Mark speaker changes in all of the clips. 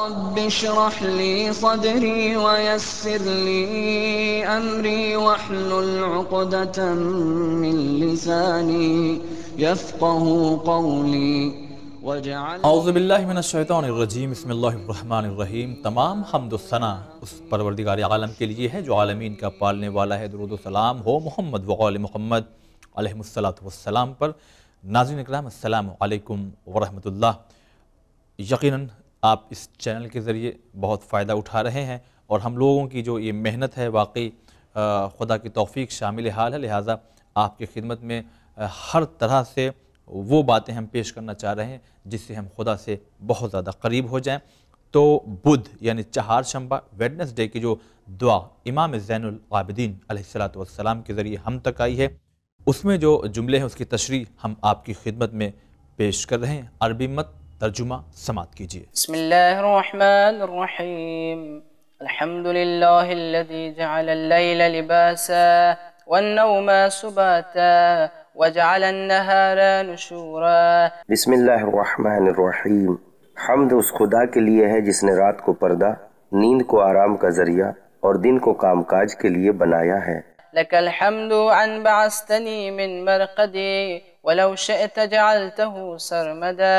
Speaker 1: رب اشرح لي صدري ويسر لي أمري واحلل عقدة من لساني يفقه قولي واجعل أعوذ
Speaker 2: بالله من الشیطان الرجیم بسم اللہ الرحمن الرحیم تمام حمد و ثنا اس پروردگار عالم کے لیے ہے جو عالمین کا پالنے والا ہے درود و سلام ہو محمد وقال محمد علیہ الصلاۃ والسلام پر ناظرین اکرام السلام علیکم ورحمۃ اللہ یقیناً आप इस चैनल के ज़रिए बहुत फ़ायदा उठा रहे हैं और हम लोगों की जो ये मेहनत है वाकई खुदा की तोफ़ी शामिल हाल है लिहाजा आपकी खिदमत में हर तरह से वो बातें हम पेश करना चाह रहे हैं जिससे हम खुदा से बहुत ज़्यादा करीब हो जाएं तो बुध यानी चहार शंबा वेडनेसडे की जो दुआ इमाम ज़ैनआबदीन सलाम के ज़रिए हम तक आई है उसमें जो जुमले हैं उसकी तशरी हम आपकी खिदमत में पेश कर रहे हैं अरबी मत तर्जुमा समाप्त कीजिए
Speaker 1: बसमीम وجعل النهار نشورا
Speaker 3: بسم الله الرحمن الرحيم हमद उस खुदा के लिए है जिसने रात को पर्दा नींद को आराम का जरिया और दिन को कामकाज के लिए बनाया
Speaker 2: है
Speaker 1: لك الحمد عن بعثتني من مرقدي ولو شئت جعلته سرمدا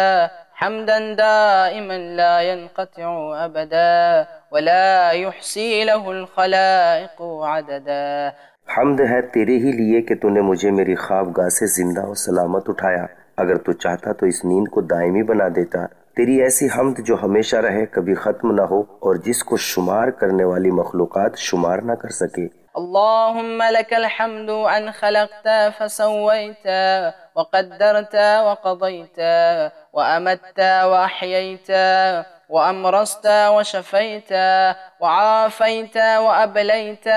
Speaker 1: حمدا دائما لا ينقطع أبدا ولا يحصي له الخلائق عددا
Speaker 3: हमद है तेरे ही लिए कि तूने मुझे मेरी ख्वाबगाह से जिंदा और सलामत उठाया अगर तू चाहता तो इस नींद को दायमी बना देता तेरी ऐसी हमद जो हमेशा रहे कभी ख़त्म ना हो और जिसको शुमार करने वाली मखलूक़ात शुमार ना कर सके
Speaker 1: اللهم لك الحمد أن خلقت فسويت وقدرت وقضيت وأمت وأحييت وأمرست وشفيت وعافيت وأبليت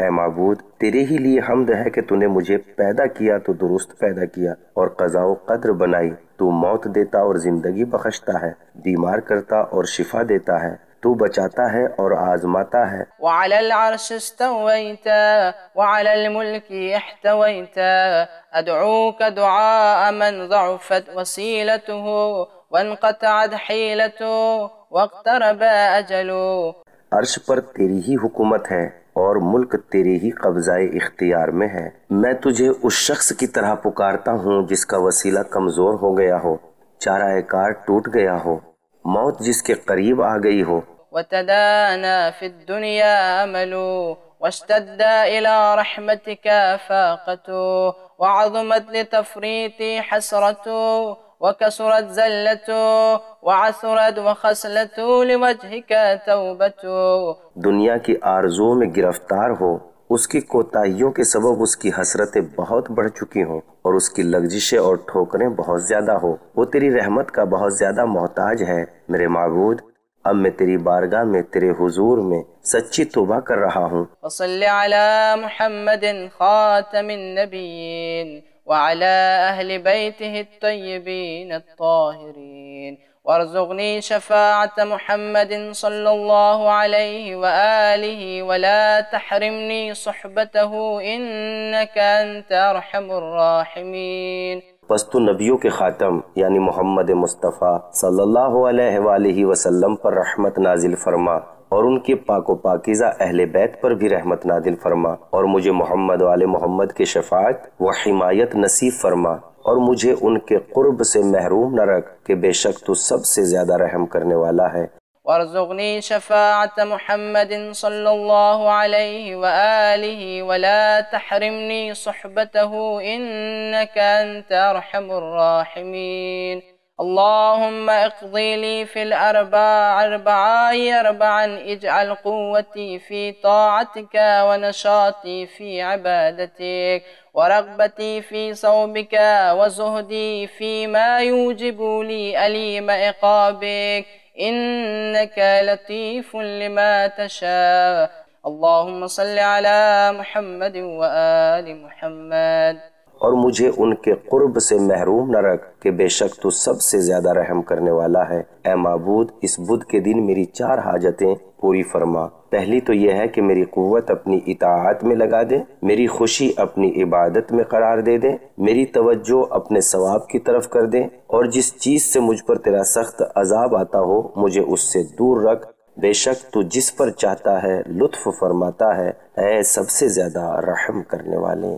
Speaker 3: اے معبود तेरे ही लिए हमद है कि तूने मुझे पैदा किया तो दुरुस्त पैदा किया और कजाओ कद्र बनाई तू मौत देता और जिंदगी बख्शता है बीमार करता और शिफा देता है तू बचाता है और आजमाता है अर्श पर तेरी ही हुकूमत है और मुल्क तेरे ही कब्जाए इख्तियार में है मैं तुझे उस शख्स की तरह पुकारता हूँ जिसका वसीला कमजोर हो गया हो चारा कार टूट गया हो मौत जिसके करीब आ गई हो
Speaker 1: وتدانا في الدنيا أمله واشتد إلى رحمتك فاقته وعظمت لتفريط حسرته وكسرت زلته وعثرت وخسلته لوجهك توبته
Speaker 3: दुनिया की आरज़ों में गिरफ्तार हो उसकी कोताहियों के सबब उसकी हसरतें बहुत बढ़ चुकी हों और उसकी लग्जिशें और ठोकरें बहुत ज़्यादा हो वो तेरी रहमत का बहुत ज़्यादा मोहताज है मेरे मबूद अब मैं तेरी बारगाह में तेरे हुजूर में सच्ची तोबा कर रहा
Speaker 1: हूँ وعلى بيته الطيبين الطاهرين وارزقني شفاعة محمد صلى الله عليه وآله ولا تحرمني صحبته إنك أنت أرحم الراحمين
Speaker 3: पस्तु नबियों के ख़ातम यानी मोहम्मद मुस्तफ़ा सल्लल्लाहु अलैहि वसल्लम पर रहमत नाजिल फरमा और उनके पाको पाकिज़ा अहल बैत पर भी रहमत नादिल फरमा और मुझे मोहम्मद वाले मोहम्मद के शफात व हिमायत नसीब फरमा और मुझे उनके कुर्ब से महरूम न रख के बेशक तू सबसे ज़्यादा रहम करने वाला है
Speaker 1: वरजुगनी शफाअत मुहम्मद सल्लल्लाहु अलैहि वआलिहि वला तहरिमनी सहबतहु इन्नका अंत अरहमुर राहिमीन اللهم اقضي لي في الأربع أربعا أربعا اجعل قوتي في طاعتك ونشاطي في عبادتك ورغبتي في صومك وزهدي فيما يوجب لي أليم عقابك إنك لطيف لما تشاء اللهم صل على محمد وآل محمد
Speaker 3: और मुझे उनके कुर्ब से महरूम न रख के बेशक तू सबसे ज्यादा रहम करने वाला है ए मबूद इस बुध के दिन मेरी चार हाजतें पूरी फरमा पहली तो यह है कि मेरी कुत अपनी इतात में लगा दे मेरी खुशी अपनी इबादत में करार दे दे मेरी तवज्जो अपने सवाब की तरफ कर दे और जिस चीज से मुझ पर तेरा सख्त अजाब आता हो मुझे उससे दूर रख बेशक तू जिस पर चाहता है लुत्फ फरमाता है ऐ सबसे ज्यादा रहम करने वाले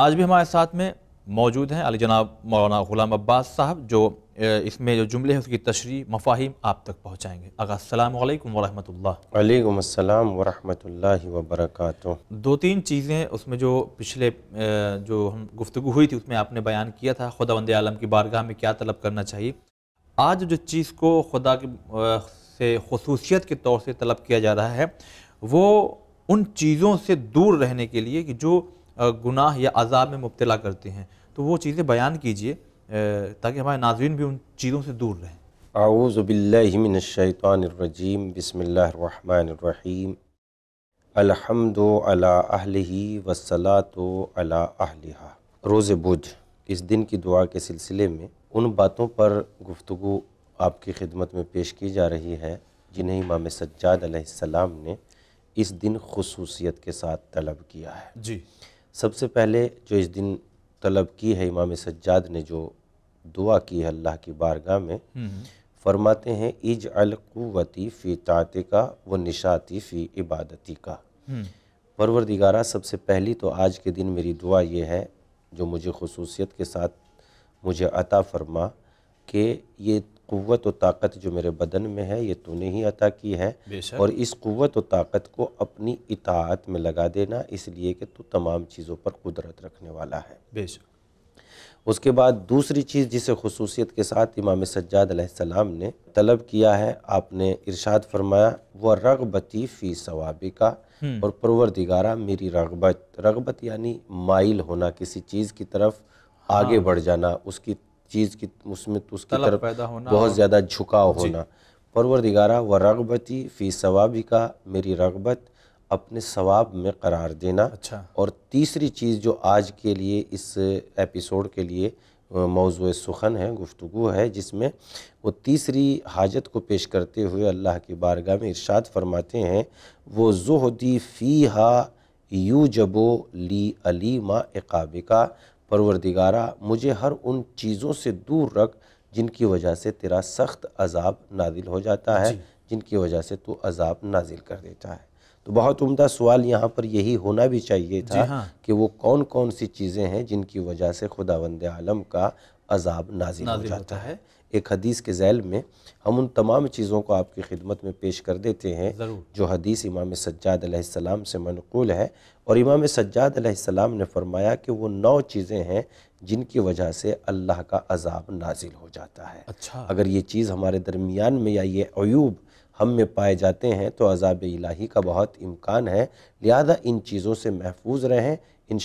Speaker 2: आज भी हमारे साथ में मौजूद हैं अली जनाब मौलाना गुलाम अब्बास साहब जो इसमें जो जुमले हैं उसकी तशरी मफाहिम आप तक पहुँचाएँगे आगा अल्लाम वरहमल
Speaker 4: अल्लाम
Speaker 2: दो तीन चीज़ें उसमें जो पिछले जो हम गुफ्तु हुई थी उसमें आपने बयान किया था खुदा वंद आलम की बारगाह में क्या तलब करना चाहिए आज जो चीज़ को खुदा के से खसूसियत के तौर से तलब किया जा रहा है वो उन चीज़ों से दूर रहने के लिए कि जो गुनाह या अजाब में मुबतला करते हैं तो वो चीज़ें बयान कीजिए ताकि हमारे नाजरन भी उन चीज़ों से दूर रहें
Speaker 4: आऊज़बिल्लिमिनशैतरजीम बसमीम अलहमदल वसला तो अला रोज़ बुध इस दिन की दुआ के सिलसिले में उन बातों पर गुफ्तु आपकी खिदमत में पेश की जा रही है जिन्हें इमाम सज्जाद ने इस दिन खसूसियत के साथ तलब किया है जी सबसे पहले जो इस दिन तलब की है इमाम सज्जाद ने जो दुआ की है अल्लाह की बारगाह में हम्म। फरमाते हैं इज अलकुवती फ़ी ताते का व निशाती फ़ी इबादती का हम्म। परवरदिगारा सबसे पहली तो आज के दिन मेरी दुआ ये है जो मुझे खसूसियत के साथ मुझे अता फरमा कि ये क़वत व ताकत जो मेरे बदन में है ये तूने ही अता की है और इस क़वत व ताकत को अपनी इतात में लगा देना इसलिए कि तू तमाम चीज़ों पर कुदरत रखने वाला है उसके बाद दूसरी चीज़ जिसे खसूसियत के साथ इमाम सज्जाद ने तलब किया है आपने इरशाद फरमाया वह रगबती फ़ी सवाबिका और हम्म। और परवरदिगारा मेरी रगबत रगबत यानी माइल होना किसी चीज़ की तरफ हाँ। आगे बढ़ जाना उसकी चीज़ की उसमें उसकी तरफ पैदा होना बहुत ज़्यादा झुकाव होना परवर दिगारा व रगबती फ़ी सवाबी का मेरी रगबत अपने सवाब में करार देना अच्छा और तीसरी चीज़ जो आज के लिए इस एपिसोड के लिए मौजू सुखन है गुफ्तु है जिसमें वो तीसरी हाजत को पेश करते हुए अल्लाह की बारगाह में इरशाद फरमाते हैं वो जहदी फ़ी हा यू जबो ली अली माँ एकाबिका परवरदिगारा मुझे हर उन चीज़ों से दूर रख जिनकी वजह से तेरा सख्त अजाब नाजिल हो जाता है जिनकी वजह से तू अजाब नाजिल कर देता है तो बहुत उम्दा सवाल यहाँ पर यही होना भी चाहिए था हाँ। कि वो कौन कौन सी चीज़ें हैं जिनकी वजह से खुदा वंद आलम का अजाब नाजिल हो जाता है एक हदीस के जैल में हम उन तमाम चीज़ों को आपकी खिदमत में पेश कर देते हैं जो हदीस इमाम सज्जादम से मनकूल है और इमाम सज्जादम ने फरमाया कि वो नौ चीज़ें हैं जिनकी वजह से अल्लाह का अजाब नाजिल हो जाता
Speaker 2: है अच्छा अगर
Speaker 4: ये चीज़ हमारे दरमियान में या ये अयूब हम में पाए जाते हैं तो अजाब इलाही का बहुत इम्कान है लिहाजा इन चीज़ों से महफूज रहें इन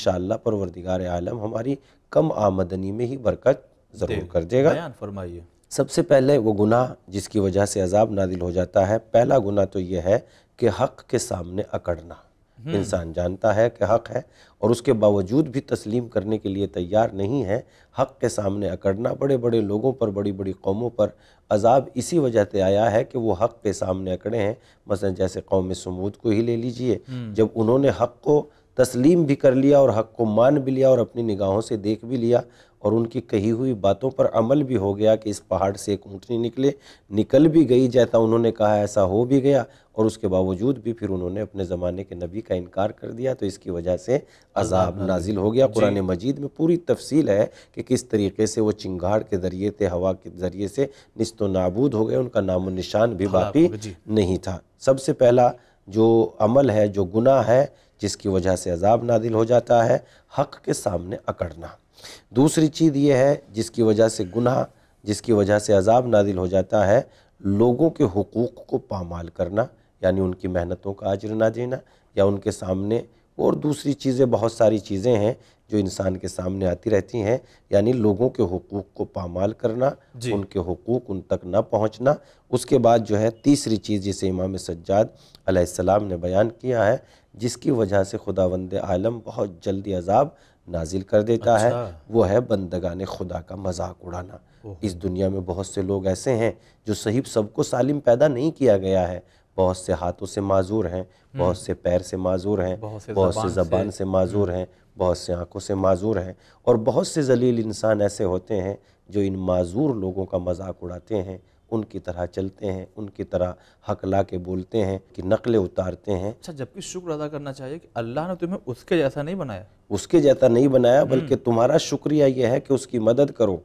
Speaker 4: परवरदिगार आलम हमारी कम आमदनी में ही बरकत ज़रूर कर देगा फरमाइए सबसे पहले वो गुनाह जिसकी वजह से अजाब नादिल हो जाता है पहला गुनाह तो ये है कि हक़ के सामने अकड़ना हम्म। इंसान जानता है कि हक़ है और उसके बावजूद भी तस्लीम करने के लिए तैयार नहीं है हक़ के सामने अकड़ना बड़े बड़े लोगों पर बड़ी बड़ी कौमों पर अजाब इसी वजह से आया है कि वो हक़ के सामने अकड़े हैं मसलन जैसे कौम समूद को ही ले लीजिए हम्म। जब उन्होंने हक़ को तस्लीम भी कर लिया और हक़ को मान भी लिया और अपनी निगाहों से देख भी लिया और उनकी कही हुई बातों पर अमल भी हो गया कि इस पहाड़ से एक ऊँटनी निकले निकल भी गई जैसा उन्होंने कहा ऐसा हो भी गया और उसके बावजूद भी फिर उन्होंने अपने ज़माने के नबी का इनकार कर दिया तो इसकी वजह से अजाब नाजिल हो गया कुरान मजीद में पूरी तफसील है कि किस तरीके से वो चिंगाड़ के ज़रिए थे हवा के ज़रिए से नस्त नाबूद हो गए उनका नामो निशान भी बाकी नहीं था सबसे पहला जो अमल है जो गुनाह है जिसकी वजह से अजाब नादिल हो जाता है हक के सामने अकड़ना दूसरी चीज़ ये है जिसकी वजह से गुनाह जिसकी वजह से अजाब नादिल हो जाता है लोगों के हकूक़ को पामाल करना यानी उनकी मेहनतों का आजर ना देना या उनके सामने और दूसरी चीज़ें बहुत सारी चीज़ें हैं जो इंसान के सामने आती रहती हैं यानी लोगों के हकूक़ को पामाल करना उनके हकूक़ उन तक ना पहुँचना उसके बाद जो है तीसरी चीज़ जिसे इमाम सज्जाद अलैहिस्सलाम ने बयान किया है जिसकी वजह से खुदावंद आलम बहुत जल्दी अजाब नाजिल कर देता अच्छा। है वो है बंदगान खुदा का मजाक उड़ाना इस दुनिया में बहुत से लोग ऐसे हैं जो सहीब सबको सालिम पैदा नहीं किया गया है बहुत से हाथों से माजूर हैं बहुत हम्म। से पैर से माजूर हैं बहुत से ज़बान से, से माजूर हम्म। हैं बहुत से आंखों से माजूर हैं और बहुत से जलील इंसान ऐसे होते हैं जो इन माजूर लोगों का मजाक उड़ाते हैं उनकी तरह चलते हैं उनकी तरह हक ला के बोलते हैं कि नकलें उतारते हैं
Speaker 2: अच्छा जबकि शुक्र अदा करना चाहिए कि अल्लाह ने तुम्हें उसके जैसा नहीं बनाया
Speaker 4: उसके जैसा नहीं बनाया हम्म। बल्कि तुम्हारा शुक्रिया यह है कि उसकी मदद करो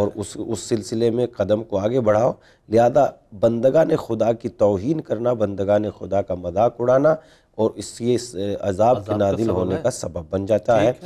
Speaker 4: और उस उस सिलसिले में कदम को आगे बढ़ाओ लिहाजा बंदगा ने खुदा की तोहन करना बंदगा ने खुदा का मजाक उड़ाना और इससे इस अजाब के नादिल होने का सबब बन जाता है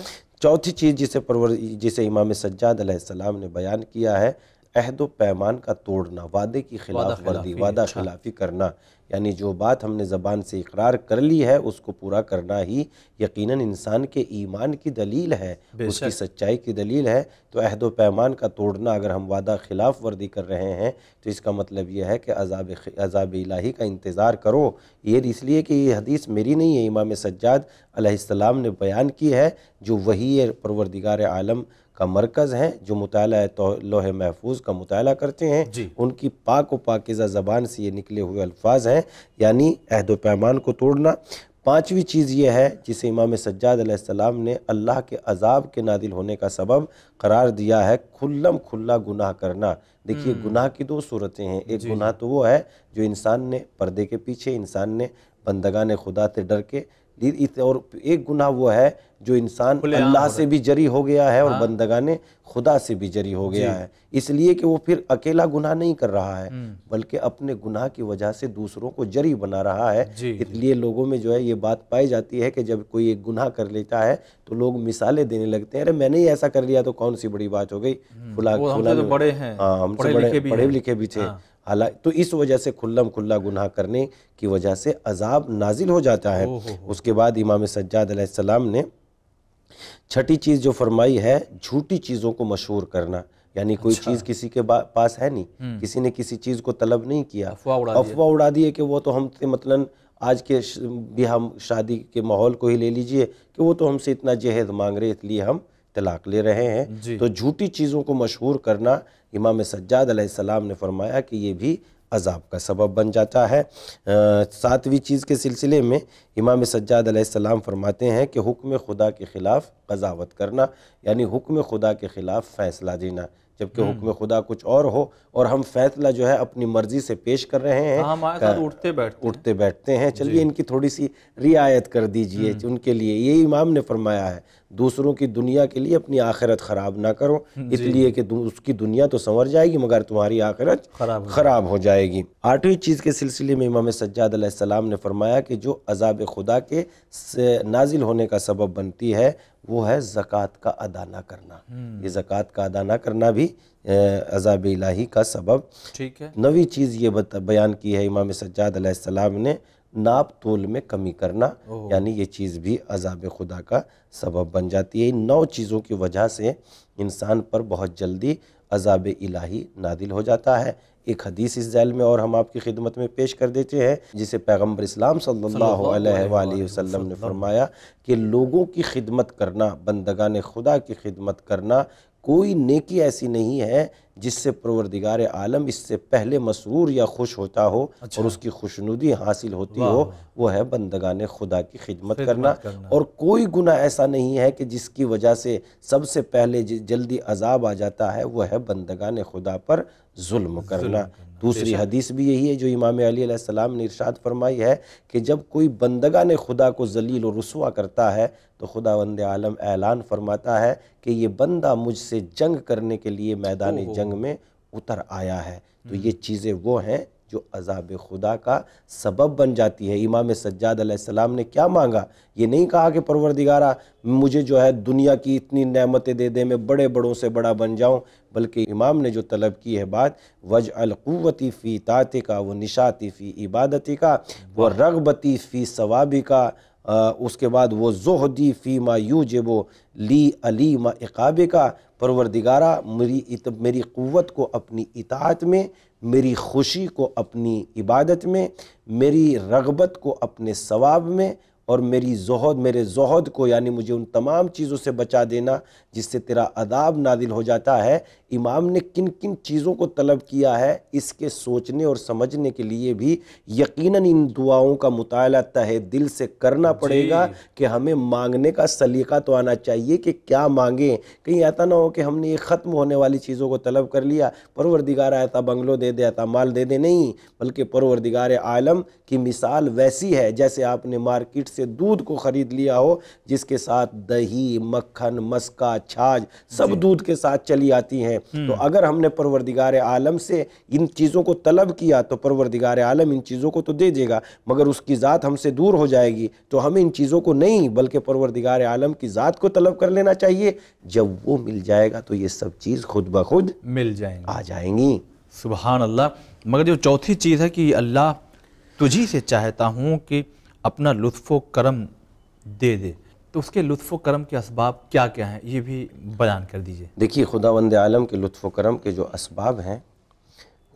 Speaker 4: चौथी चीज़ जिसे परवर जिसे इमाम सज्जाद सलाम ने बयान किया है अहद पैमान का तोड़ना वादे की खिलाफ वर्दी वादा अच्छा। खिलाफी करना यानी जो बात हमने ज़बान से इकरार कर ली है उसको पूरा करना ही यकीनन इंसान के ईमान की दलील है उसकी सच्चाई की दलील है तो अहद पैमान का तोड़ना अगर हम वादा खिलाफ वर्दी कर रहे हैं तो इसका मतलब यह है कि अजाब अजाब इलाही का इंतज़ार करो ये इसलिए कि ये हदीस मेरी नहीं है इमाम सज्जाद ने बयान की है जो वही परवरदिगार आलम का मरकज़ हैं जो मुताल तो लोह महफूज का मुताल करते हैं उनकी पाक व पाकिज़ा ज़बान से ये निकले हुए अल्फाज हैं यानी अहद पैमान को तोड़ना पाँचवीं चीज़ ये है जिसे इमाम सज्जादम ने अल्लाह के अजाब के नादिल होने का सबब करार दिया है खुल्लम खुल्ला गुनाह करना देखिए हम्म। गुनाह की दो सूरतें हैं एक गुनाह तो वो है जो इंसान ने पर्दे के पीछे इंसान ने बंदगा ने खुदा से डर के और एक गुना वो है जो इंसान अल्लाह से भी जरी हो गया है और हाँ। बंदगा ने खुदा से भी जरी हो गया है इसलिए कि वो फिर अकेला गुनाह नहीं कर रहा है हम्म। बल्कि अपने गुनाह की वजह से दूसरों को जरी बना रहा है इसलिए लोगों में जो है ये बात पाई जाती है कि जब कोई एक गुनाह कर लेता है तो लोग मिसालें देने लगते हैं अरे मैंने ही ऐसा कर लिया तो कौन सी बड़ी बात हो गई हम्म, फुला फुला तो बड़े हैं हाँ, बड़े पढ़े लिखे भी थे हाँ। हाला तो इस वजह से खुल्लम खुल्ला गुनाह करने की वजह से अजाब नाजिल हो जाता है उसके बाद इमाम सज्जाद सलाम ने छठी चीज़ जो फरमाई है झूठी चीज़ों को मशहूर करना यानी कोई अच्छा। चीज़ किसी के पास है नहीं हम्म। किसी ने किसी चीज़ को तलब नहीं किया अफवाह उड़ा दी है कि वो तो हम मतलब आज के भी हम शादी के माहौल को ही ले लीजिए कि वो तो हमसे इतना जहेद मांग रहे इसलिए हम तलाक ले रहे हैं तो झूठी चीज़ों को मशहूर करना इमाम सज्जाद सलाम ने फरमाया कि ये भी अजाब का सबब बन जाता है सातवीं चीज़ के सिलसिले में इमाम सज्जाद सलाम फरमाते हैं कि हुक्म खुदा के ख़िलाफ़ कजावत करना यानी हुक्म खुदा के ख़िलाफ़ फ़ैसला देना जबकि हुक्म हम्म। खुदा कुछ और हो और हम फैसला जो है अपनी मर्जी से पेश कर रहे हैं हाँ, हमारे साथ उठते बैठते उठते बैठते हैं चलिए इनकी थोड़ी सी रियायत कर दीजिए हम्म। उनके लिए ये इमाम ने फरमाया है दूसरों की दुनिया के लिए अपनी आखिरत ख़राब ना करो इसलिए कि उसकी दुनिया तो संवर जाएगी मगर तुम्हारी आखिरत खराब खराब हो जाएगी आठवीं चीज़ के सिलसिले में इमाम सज्जाद सलाम ने फरमाया कि जो अजाब खुदा के नाजिल होने का सबब बनती है वो है ज़क़़त का अदा ना करना हम्म। ये ज़क़़त का अदा ना करना भी अजाब इलाही का सबब ठीक है नवी चीज़ ये बयान की है इमाम सज्जाद ने नाप तोल में कमी करना यानी ये चीज़ भी अजाब खुदा का सबब बन जाती है इन नौ चीज़ों की वजह से इंसान पर बहुत जल्दी अजाब इलाही नादिल हो जाता है एक हदीस इस जैल में और हम आपकी खिदमत में पेश कर देते हैं जिसे पैगम्बर इस्लाम सल्लल्लाहु अलैहि वसल्लम ने फरमाया कि लोगों की खिदमत करना ने खुदा की खिदमत करना कोई नेकी ऐसी नहीं है जिससे परवरदिगार आलम इससे पहले मसरूर या खुश होता हो अच्छा। और उसकी खुशनुदी हासिल होती हो वो है ने खुदा की खिदमत करना, करना और कोई गुना ऐसा नहीं है कि जिसकी वजह से सबसे पहले जल्दी अजाब आ जाता है वह है ने खुदा पर जुल्म करना दूसरी हदीस भी यही है जो इमाम अली सलाम ने इरशाद फरमाई है कि जब कोई बंदगा ने खुदा को जलील और रसुआ करता है तो खुदा वंद आलम ऐलान फरमाता है कि ये बंदा मुझसे जंग करने के लिए मैदान जंग में उतर आया है तो ये हम्म। चीज़ें वो हैं जो अजाब खुदा का सबब बन जाती है इमाम सज्जाद सलाम ने क्या मांगा ये नहीं कहा कि परवरदिगारा मुझे जो है दुनिया की इतनी नमतें दे दे मैं बड़े बड़ों से बड़ा बन जाऊँ बल्कि इमाम ने जो तलब की है बात वज अलवती फ़ी तात का व निशाती फ़ी इबादती का व रगबती फ़ी सवाबी का आ, उसके बाद वो जोहदी फ़ीमा यू वो ली अलीमा इकाबे का परवरदिगारा मेरी इत, मेरी क़वत को अपनी इतात में मेरी खुशी को अपनी इबादत में मेरी रगबत को अपने सवाब में और मेरी जहद मेरे जहद को यानी मुझे उन तमाम चीज़ों से बचा देना जिससे तेरा अदाब नादिल हो जाता है इमाम ने किन किन चीज़ों को तलब किया है इसके सोचने और समझने के लिए भी यकीनन इन दुआओं का मुताल तह दिल से करना पड़ेगा कि हमें मांगने का सलीका तो आना चाहिए कि क्या मांगें कहीं ऐसा ना हो कि हमने ये ख़त्म होने वाली चीज़ों को तलब कर लिया परवरदिगार ऐसा बंगलो दे दे ऐसा माल दे दे नहीं बल्कि परवरदिगार आलम की मिसाल वैसी है जैसे आपने मार्केट से दूध को ख़रीद लिया हो जिसके साथ दही मक्खन मस्का छाछ सब दूध के साथ चली आती हैं हम्म। तो अगर हमने परवरदिगार आलम से इन चीज़ों को तलब किया तो परवरदिगार आलम इन चीज़ों को तो दे देगा मगर उसकी ज़ात हमसे दूर हो जाएगी तो हमें इन चीज़ों को नहीं बल्कि परवरदिगार आलम की ज़ात को तलब कर लेना चाहिए जब वो मिल जाएगा तो ये सब चीज़ खुद ब खुद
Speaker 2: मिल जाएंगी आ जाएंगी सुबहान अल्लाह मगर जो चौथी चीज़ है कि अल्लाह तुझी से चाहता हूँ कि अपना लुत्फ़ो करम दे दे तो उसके लुत्फ़ो करम के इसबाब क्या क्या हैं ये भी बयान कर दीजिए
Speaker 4: देखिए खुदा वंद आलम के व करम के जो इसबाब हैं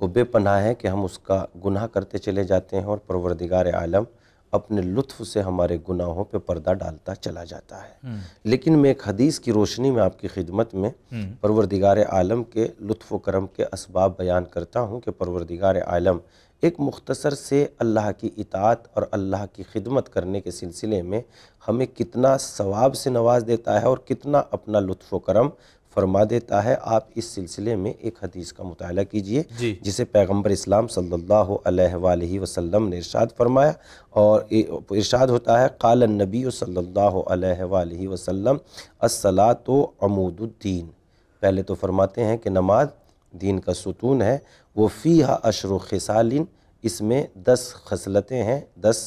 Speaker 4: वो बेपनाह है कि हम उसका गुनाह करते चले जाते हैं और परवरदिगार आलम अपने लुत्फ़ से हमारे गुनाहों पे पर्दा डालता चला जाता है हम्म। लेकिन मैं एक हदीस की रोशनी में आपकी खिदमत में हम्म। परवरदिगार आलम के लुत्फ़ करम के इसबाब बयान करता हूँ कि परवरदिगार आलम एक मुख्तसर से अल्लाह की इतात और अल्लाह की खिदमत करने के सिलसिले में हमें कितना सवाब से नवाज देता है और कितना अपना लुत्फ़ करम फरमा देता है आप इस सिलसिले में एक हदीस का मुताल कीजिए जिसे पैगम्बर इस्लाम सल्लल्लाहु अलैहि वसल्लम ने इरशाद फरमाया और इरशाद होता है काल नबी सल्लल्लाहु अलैहि वसल्लम असला तो अमूदुद्दीन पहले तो फरमाते हैं कि नमाज दीन का सुतून है वो फ़ीहा अशर खसालिन इसमें दस खसलतें हैं दस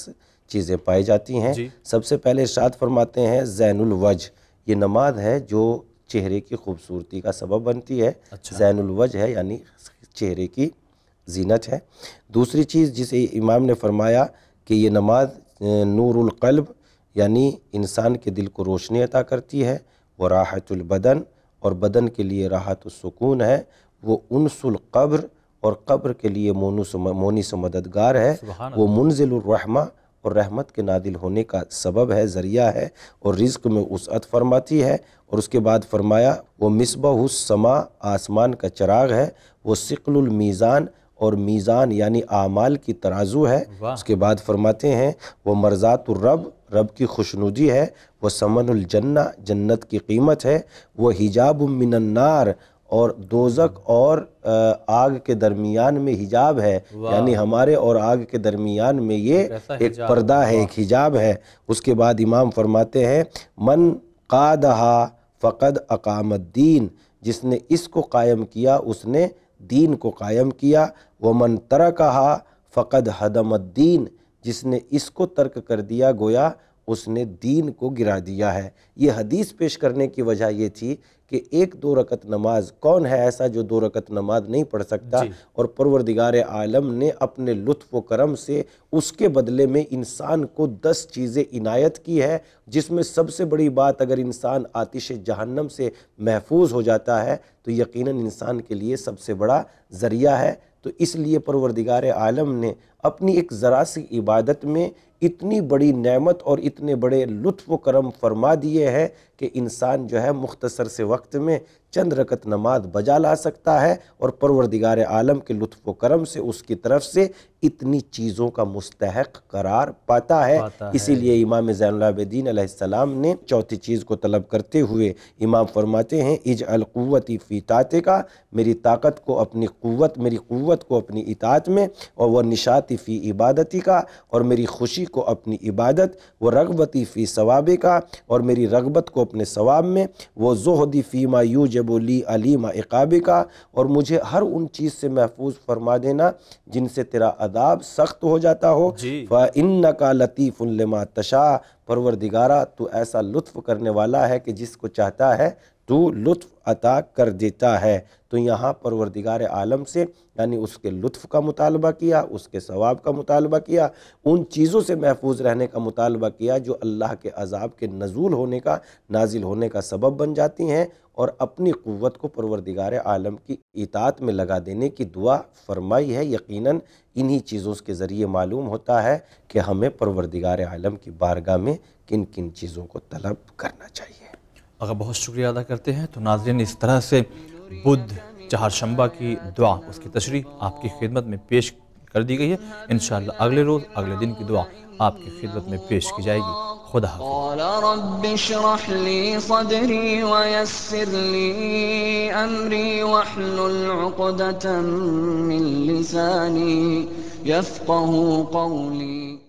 Speaker 4: चीज़ें पाई जाती हैं सबसे पहले इर्शाद फरमाते हैं जैनulवज ये नमाज है जो चेहरे की खूबसूरती का सबब बनती है अच्छा। है यानी चेहरे की जीनत है दूसरी चीज़ जिसे इमाम ने फरमाया कि ये नमाज नूरकल्ब यानी इंसान के दिल को रोशनी अता करती है वह राहतुलबदन और बदन के लिए राहत सुकून है वो उनसुल कब्र और कब्र के लिए मोनू मोनी से मददगार है वो मुनजिलरहमा और रहमत के नादिल होने का सबब है ज़रिया है और रिज्क में उसत फरमाती है और उसके बाद फरमाया वो समा आसमान का चराग है वो सिकलमीज़ान और मीज़ान यानी आमाल की तराजू है उसके बाद फरमाते हैं वो मर्ज़ातरब रब की खुशनुदी है वह समनुलजन्ना जन्नत की कीमत है वह हिजाब मिनन्नार और दोजक और आग के दरमियान में हिजाब है यानी हमारे और आग के दरमियान में ये एक पर्दा है एक हिजाब है उसके बाद इमाम फरमाते हैं मन कादहा फ़कद अकामद्दीन जिसने इसको कायम किया उसने दीन को कायम किया व मन तर कहा फ़कद हदमद्दीन जिसने इसको तर्क कर दिया गोया उसने दीन को गिरा दिया है ये हदीस पेश करने की वजह ये थी कि एक दो रकत नमाज कौन है ऐसा जो दो रकत नमाज नहीं पढ़ सकता और परवरदिगार आलम ने अपने लुत्फ करम से उसके बदले में इंसान को दस चीज़ें इनायत की है जिसमें सबसे बड़ी बात अगर इंसान आतिश जहन्नम से महफूज हो जाता है तो यकीनन इंसान के लिए सबसे बड़ा ज़रिया है तो इसलिए परवरदिगार आलम ने अपनी एक ज़रा सी इबादत में इतनी बड़ी नेमत और इतने बड़े लुत्फ़ करम फरमा दिए हैं कि इंसान जो है मुख्तसर से वक्त में चंद रकत नमाज बजा ला सकता है और परवरदिगार आलम के लुत्फ़ करम से उसकी तरफ से इतनी चीज़ों का मुस्तक करार पाता है, इसीलिए इमाम जैनदीन सलाम ने चौथी चीज़ को तलब करते हुए इमाम फरमाते हैं इज अलवती फ़ीतात का मेरी ताकत को अपनी क़वत मेरी क़वत को अपनी इतात में और वह निशात फ़ी इबादती का और मेरी खुशी को अपनी इबादत व रगबती फ़ी सवाब का और मेरी रगबत को अपने सवाब में वो जहदी फ़ीमा यू जबोली अलीमा इकाब का और मुझे हर उन चीज़ से महफूज फरमा देना जिनसे तेरा अदाब सख्त हो जाता हो व इन का लतीफ़ुल्लमा तशा परवरदिगारा तो ऐसा लुत्फ़ करने वाला है कि जिसको चाहता है तो लुत्फ़ अता कर देता है तो यहाँ परवरदिगार आलम से यानी उसके लुत्फ़ का मुतालबा किया उसके सवाब का मुतालबा किया उन चीज़ों से महफूज रहने का मुतालबा किया जो अल्लाह के अजाब के नज़ूल होने का नाजिल होने का सबब बन जाती हैं और अपनी क़वत को परवरदिगार आलम की इतात में लगा देने की दुआ फरमाई है यक़ीन इन्हीं चीज़ों के ज़रिए मालूम होता है कि हमें परवरदिगार आलम की बारगाह में किन किन चीज़ों को
Speaker 2: तलब करना चाहिए अगर बहुत शुक्रिया अदा करते हैं तो नाजरन इस तरह से बुद्ध चारशंबा की दुआ उसकी तशरी आपकी खिदमत में पेश कर दी गई है इन अगले रोज़ अगले दिन की दुआ आपकी खिदमत में पेश की जाएगी
Speaker 3: खुदा